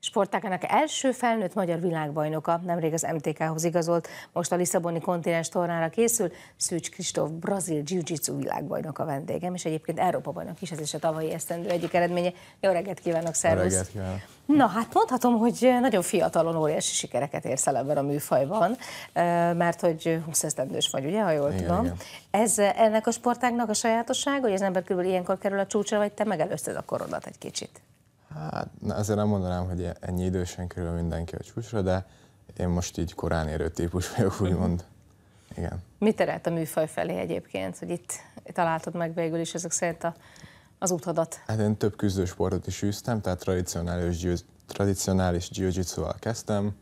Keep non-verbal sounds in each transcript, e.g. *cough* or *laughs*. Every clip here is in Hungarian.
sportágának első felnőtt magyar világbajnoka nemrég az MTK-hoz igazolt, most a Lisszaboni kontinens tornára készül, Szűcs Kristóf, brazil jiu-jitsu világbajnoka vendégem, és egyébként Európa bajnok is, ez is a tavalyi esztendő egyik eredménye. Jó reggelt kívánok, szervusz! Reggelt kívánok. Na hát mondhatom, hogy nagyon fiatalon óriási sikereket érsz el ebben a műfajban, mert hogy 20 esztendős vagy, ugye, ha jól igen, tudom. Igen. Ez ennek a sportágnak a sajátosság, hogy az ember körülbelül ilyenkor kerül a csúcsra, vagy te megelőzted a korodat egy kicsit? Hát na, azért nem mondanám, hogy ennyi idősen körül mindenki a csúcsra, de én most így korán érő típus vagyok, úgymond. Igen. Mit terelt a műfaj felé egyébként, hogy itt találtad meg végül is ezek szerint a, az utadat? Hát én több küzdősportot is űztem, tehát tradicionális, tradicionális jiu-jitsu-val kezdtem,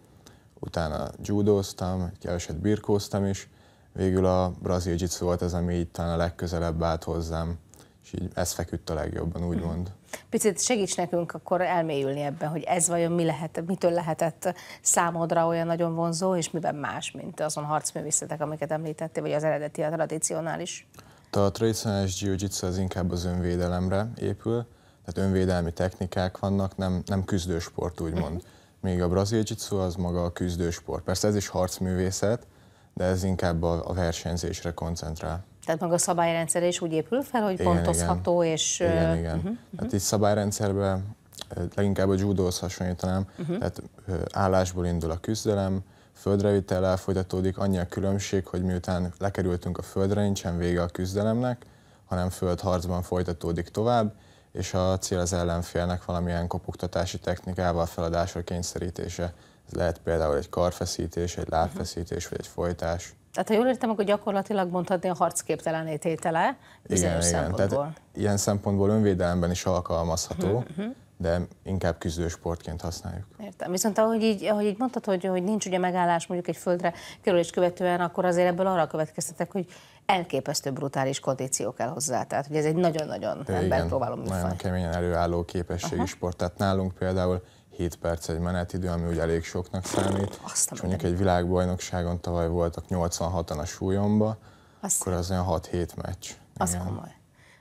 utána judóztam, keveset birkóztam is, végül a brazil jitsu volt az, ami itt talán a legközelebb állt hozzám és így ez feküdt a legjobban, úgymond. *laughs* Picit segíts nekünk akkor elmélyülni ebben, hogy ez vajon mi lehet, mitől lehetett számodra olyan nagyon vonzó, és miben más, mint azon harcművészetek, amiket említettél, vagy az eredeti, a tradicionális? A tradicionális jiu-jitsu az inkább az önvédelemre épül, tehát önvédelmi technikák vannak, nem, nem küzdősport úgymond. Mhm. Még a brazil jiu az maga a küzdősport. Persze ez is harcművészet, de ez inkább a, a versenyzésre koncentrál. Tehát maga a szabályrendszer is úgy épül fel, hogy igen, pontozható igen. és... Igen, igen. Uh-huh. Hát itt mhm. szabályrendszerben leginkább a judóhoz hasonlítanám, uh-huh. tehát állásból indul a küzdelem, földrevitellel folytatódik, annyi a különbség, hogy miután lekerültünk a földre, nincsen vége a küzdelemnek, hanem földharcban folytatódik tovább, és a cél az ellenfélnek valamilyen kopogtatási technikával feladásra kényszerítése. Ez lehet például egy karfeszítés, egy lábfeszítés, vagy egy folytás. Tehát ha jól értem, akkor gyakorlatilag mondhatni a harcképtelené tétele bizonyos igen, szempontból. Igen. Tehát ilyen szempontból önvédelemben is alkalmazható. Uh-huh de inkább küzdősportként használjuk. Értem. Viszont ahogy így, ahogy így mondtad, hogy, hogy nincs ugye megállás mondjuk egy földre kerülés követően, akkor azért ebből arra következtetek, hogy elképesztő brutális kondíció kell hozzá. Tehát hogy ez egy nagyon-nagyon ember próbálom Nagyon keményen előálló képességi Aha. sport. Tehát nálunk például 7 perc egy menetidő, ami úgy elég soknak számít. Azt és mondjuk egy világbajnokságon tavaly voltak 86-an a súlyomba, Azt akkor az olyan 6-7 meccs. Az komoly.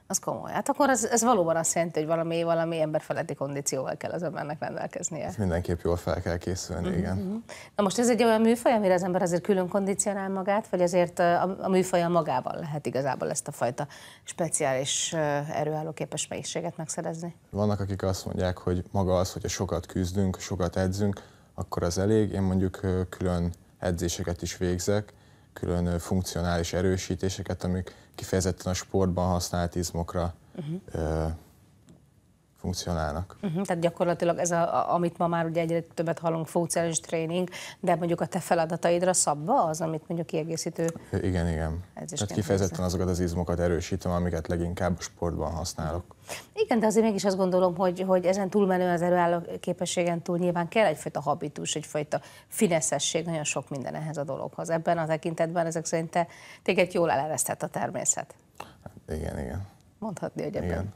Az komoly. Hát akkor ez, ez valóban azt jelenti, hogy valami, valami emberfeletti kondícióval kell az embernek rendelkeznie. Ezt mindenképp jól fel kell készülni, mm-hmm. igen. Mhm. Na most ez egy olyan műfaj, amire az ember azért külön kondicionál magát, vagy azért a, a a magával lehet igazából ezt a fajta speciális erőálló képes mélységet megszerezni? Vannak, akik azt mondják, hogy maga az, hogyha sokat küzdünk, sokat edzünk, akkor az elég. Én mondjuk külön edzéseket is végzek, külön funkcionális erősítéseket, amik kifejezetten a sportban használt izmokra uh-huh funkcionálnak. Uh-huh, tehát gyakorlatilag ez, a, a, amit ma már ugye egyre többet hallunk, funkcionális tréning, de mondjuk a te feladataidra szabva az, amit mondjuk kiegészítő. Igen, igen. Ez is tehát kifejezetten hozzá. azokat az izmokat erősítem, amiket leginkább sportban használok. Igen, de azért mégis azt gondolom, hogy, hogy ezen túlmenően az erőálló képességen túl nyilván kell egyfajta habitus, egyfajta fineszesség, nagyon sok minden ehhez a dologhoz. Ebben a tekintetben ezek szerint te, téged jól eleresztett a természet. Hát, igen, igen. Mondhatni, hogy ebben. Igen.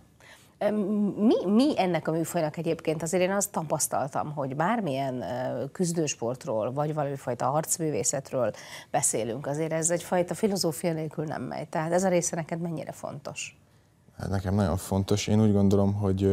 Mi, mi ennek a műfajnak egyébként? Azért én azt tapasztaltam, hogy bármilyen küzdősportról, vagy valamifajta harcművészetről beszélünk, azért ez egyfajta filozófia nélkül nem megy. Tehát ez a része neked mennyire fontos? Hát nekem nagyon fontos. Én úgy gondolom, hogy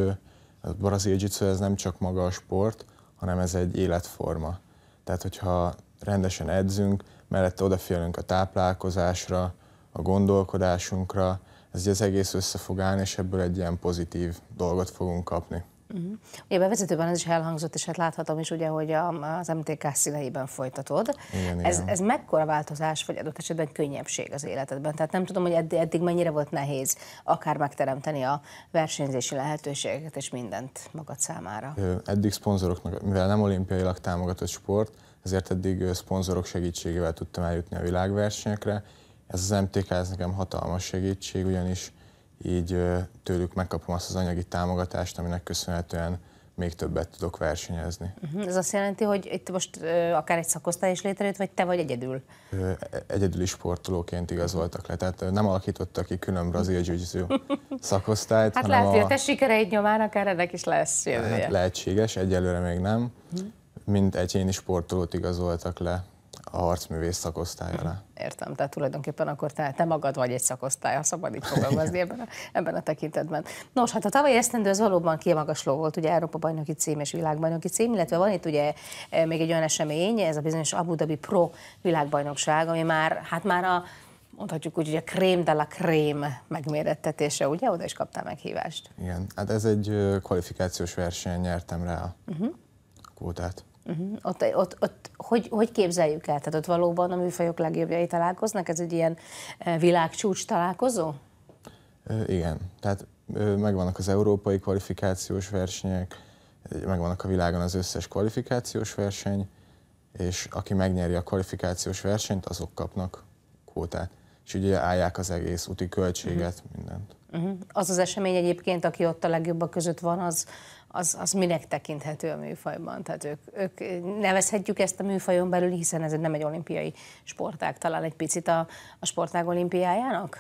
a brazil jiu ez nem csak maga a sport, hanem ez egy életforma. Tehát, hogyha rendesen edzünk, mellette odafigyelünk a táplálkozásra, a gondolkodásunkra, ez az egész össze fog állni, és ebből egy ilyen pozitív dolgot fogunk kapni. Uh-huh. Ugye bevezetőben ez is elhangzott, és hát láthatom is, ugye, hogy a, az MTK színeiben folytatod. Igen, ez, igen. ez mekkora változás, vagy adott esetben könnyebbség az életedben? Tehát nem tudom, hogy eddig, eddig mennyire volt nehéz akár megteremteni a versenyzési lehetőségeket és mindent magad számára. Eddig szponzoroknak, mivel nem olimpiailag támogatott sport, ezért eddig szponzorok segítségével tudtam eljutni a világversenyekre, ez az MTK, ez nekem hatalmas segítség, ugyanis így tőlük megkapom azt az anyagi támogatást, aminek köszönhetően még többet tudok versenyezni. Uh-huh. Ez azt jelenti, hogy itt most akár egy szakosztály is létrejött, vagy te vagy egyedül? Ö, e-, egyedüli sportolóként igazoltak le, tehát nem alakítottak ki külön brazil jiu *laughs* szakosztályt. Hát lehet, hogy a te sikereid nyomán akár ennek is lesz jövője. Hát lehetséges, egyelőre még nem. Uh-huh. Mint egyéni sportolót igazoltak le a harcművész szakosztályára. Értem, tehát tulajdonképpen akkor te, te magad vagy egy szakosztály, ha szabad így fogalmazni ebben a, ebben a tekintetben. Nos, hát a tavalyi esztendő az valóban kiemagasló volt, ugye Európa bajnoki cím és világbajnoki cím, illetve van itt ugye eh, még egy olyan esemény, ez a bizonyos Abu Dhabi Pro világbajnokság, ami már, hát már a mondhatjuk úgy, hogy a krém de la krém megmérettetése, ugye? Oda is kaptál meghívást. Igen, hát ez egy kvalifikációs verseny, nyertem rá uh-huh. a mhm. kvótát. Uh-huh. Ott, ott, ott hogy, hogy képzeljük el? Tehát ott valóban a műfajok legjobbjai találkoznak? Ez egy ilyen eh, világcsúcs találkozó? Igen. Tehát megvannak az európai kvalifikációs versenyek, megvannak a világon az összes kvalifikációs verseny, és aki megnyeri a kvalifikációs versenyt, azok kapnak kvótát. És ugye állják az egész úti költséget, uh-huh. mindent. Uh-huh. Az az esemény egyébként, aki ott a legjobbak között van, az az, az minek tekinthető a műfajban? Tehát ők, ők nevezhetjük ezt a műfajon belül, hiszen ez nem egy olimpiai sportág, talán egy picit a, a sportág olimpiájának?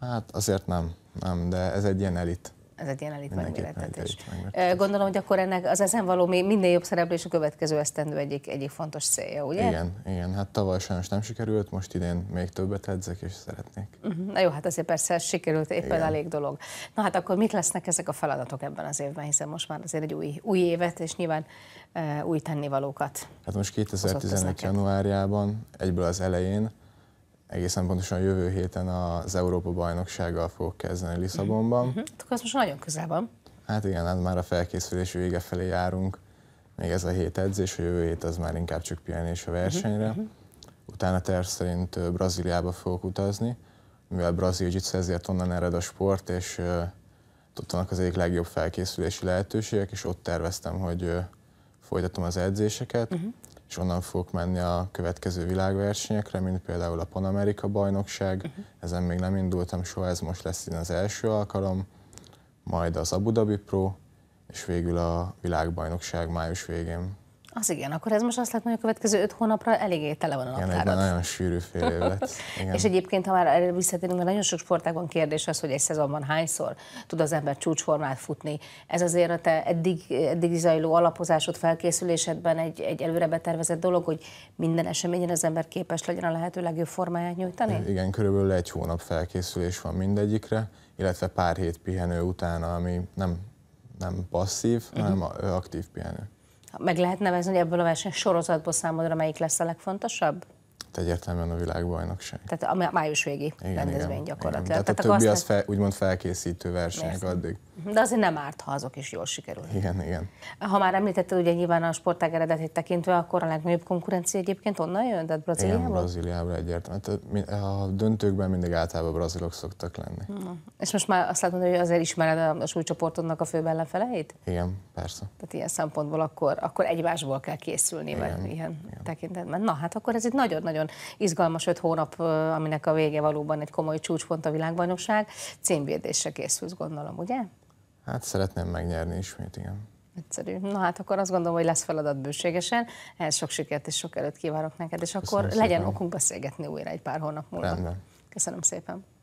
Hát azért nem, nem, de ez egy ilyen elit ez egy ilyen elit Gondolom, hogy akkor ennek az ezen való minden jobb szereplés a következő esztendő egyik, egyik fontos célja, ugye? Igen, igen. Hát tavaly sajnos nem sikerült, most idén még többet edzek, és szeretnék. Uh-huh. Na jó, hát azért persze sikerült éppen igen. elég dolog. Na hát akkor mit lesznek ezek a feladatok ebben az évben, hiszen most már azért egy új, új évet, és nyilván uh, új tennivalókat. Hát most 2011. januárjában, egyből az elején egészen pontosan jövő héten az Európa-bajnoksággal fogok kezdeni Lisszabonban. Uh-huh. Az most nagyon közel van. Hát igen, hát már a felkészülés vége felé járunk. Még ez a hét edzés, a jövő hét az már inkább csak pihenés a versenyre. Uh-huh. Utána terv szerint Brazíliába fogok utazni, mivel brazil jiu ezért onnan ered a sport, és uh, ott vannak az egyik legjobb felkészülési lehetőségek, és ott terveztem, hogy uh, folytatom az edzéseket. Uh-huh és onnan fogok menni a következő világversenyekre, mint például a Panamerika bajnokság, uh-huh. ezen még nem indultam soha, ez most lesz az első alkalom, majd az Abu Dhabi Pro, és végül a világbajnokság május végén. Az igen, akkor ez most azt lehet hogy a következő öt hónapra eléggé tele van a naptárad. Igen, nagyon sűrű fél év lett. *laughs* Igen. És egyébként, ha már erre visszatérünk, mert nagyon sok sportágban kérdés az, hogy egy szezonban hányszor tud az ember csúcsformát futni. Ez azért a te eddig, eddig zajló alapozásod, felkészülésedben egy, egy előre betervezett dolog, hogy minden eseményen az ember képes legyen a lehető legjobb formáját nyújtani? Igen, körülbelül egy hónap felkészülés van mindegyikre, illetve pár hét pihenő utána, ami nem, nem passzív, uh-huh. hanem aktív pihenő. Meg lehet nevezni, hogy ebből a sorozatból számodra melyik lesz a legfontosabb? itt egyértelműen a világbajnokság. Tehát a május végi igen, rendezvény igen, gyakorlatilag. Igen. Tehát, Tehát a többi azt az fel, úgymond felkészítő verseny addig. De azért nem árt, ha azok is jól sikerül. Igen, igen. Ha már említetted ugye nyilván a sportág eredetét tekintve, akkor a legnagyobb konkurencia egyébként onnan jön, tehát Brazíliából? Igen, Brazíliából egyértelműen. Hát, a döntőkben mindig általában brazilok szoktak lenni. uh És most már azt látod, hogy azért ismered a súlycsoportodnak a fő ellenfeleit? Igen, persze. Tehát ilyen szempontból akkor, akkor egymásból kell készülni, igen, vagy ilyen igen. tekintetben. Na hát akkor ez itt nagyon-nagyon nagyon izgalmas öt hónap, aminek a vége valóban egy komoly csúcspont a világbajnokság. Címvédésre készülsz, gondolom, ugye? Hát szeretném megnyerni ismét, igen. Egyszerű. Na hát akkor azt gondolom, hogy lesz feladat bőségesen. Ehhez sok sikert és sok előtt kívánok neked, és Köszönöm akkor szépen. legyen okunk beszélgetni újra egy pár hónap múlva. Rendben. Köszönöm szépen.